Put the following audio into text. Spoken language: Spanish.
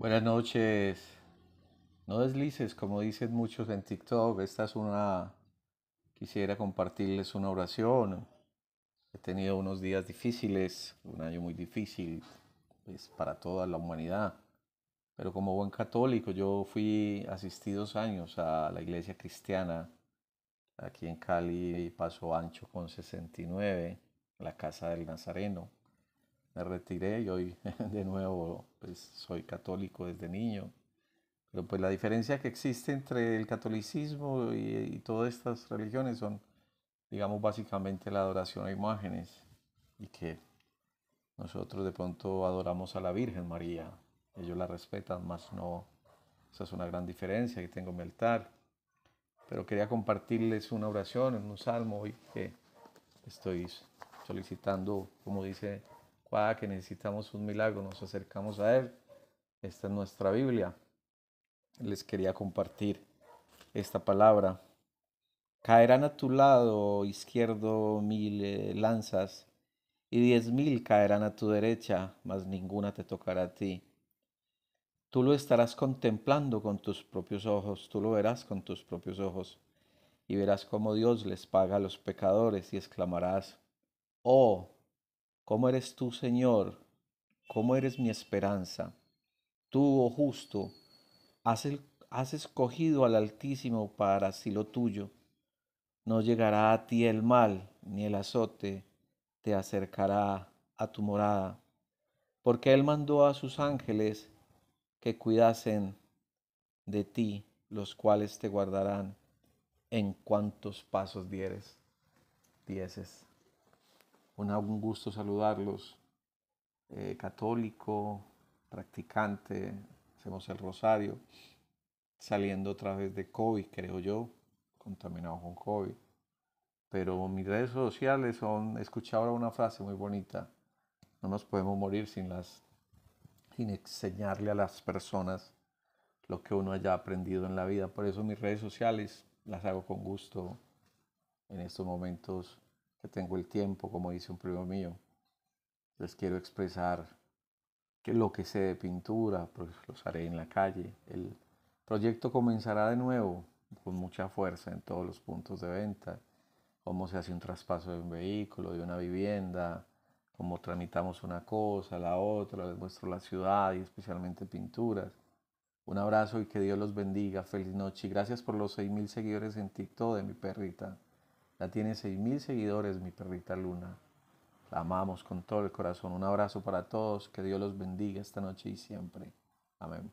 Buenas noches. No deslices, como dicen muchos en TikTok. Esta es una... Quisiera compartirles una oración. He tenido unos días difíciles, un año muy difícil pues, para toda la humanidad. Pero como buen católico, yo fui, asistí dos años a la iglesia cristiana. Aquí en Cali, Paso Ancho con 69, la Casa del Nazareno me retiré y hoy de nuevo pues, soy católico desde niño. Pero pues la diferencia que existe entre el catolicismo y, todas estas religiones son, digamos, básicamente la adoración a imágenes y que nosotros de pronto adoramos a la Virgen María. Ellos la respetan, más no. Esa es una gran diferencia que tengo en mi altar. Pero quería compartirles una oración, en un salmo hoy que estoy solicitando, como dice que necesitamos un milagro nos acercamos a Él. Esta es nuestra Biblia. Les quería compartir esta palabra. Caerán a tu lado izquierdo mil eh, lanzas y diez mil caerán a tu derecha, mas ninguna te tocará a ti. Tú lo estarás contemplando con tus propios ojos, tú lo verás con tus propios ojos y verás cómo Dios les paga a los pecadores y exclamarás, oh, ¿Cómo eres tú, Señor? ¿Cómo eres mi esperanza? Tú, oh justo, has, escogido al Altísimo para asilo tuyo. No llegará a ti el mal, ni el azote te acercará a tu morada, porque Él mandó a sus ángeles que cuidasen de ti, los cuales te guardarán en cuantos pasos dieres, dieces un gusto saludarlos. Eh, católico, practicante, hacemos el rosario, saliendo otra vez de COVID, creo yo, contaminado con COVID. Pero mis redes sociales son, escuché ahora una frase muy bonita, no nos podemos morir sin, las, sin enseñarle a las personas lo que uno haya aprendido en la vida. Por eso mis redes sociales las hago con gusto en estos momentos que tengo el tiempo, como dice un primo mío. Les quiero expresar que lo que sé de pintura, pues los haré en la calle. El proyecto comenzará de nuevo con mucha fuerza en todos los puntos de venta, cómo se hace un traspaso de un vehículo, de una vivienda, cómo tramitamos una cosa, la otra, les muestro la ciudad y especialmente pinturas. Un abrazo y que Dios los bendiga. Feliz noche y gracias por los 6.000 seguidores en TikTok de mi perrita. La tiene 6.000 seguidores mi perrita Luna. La amamos con todo el corazón. Un abrazo para todos. Que Dios los bendiga esta noche y siempre. Amén.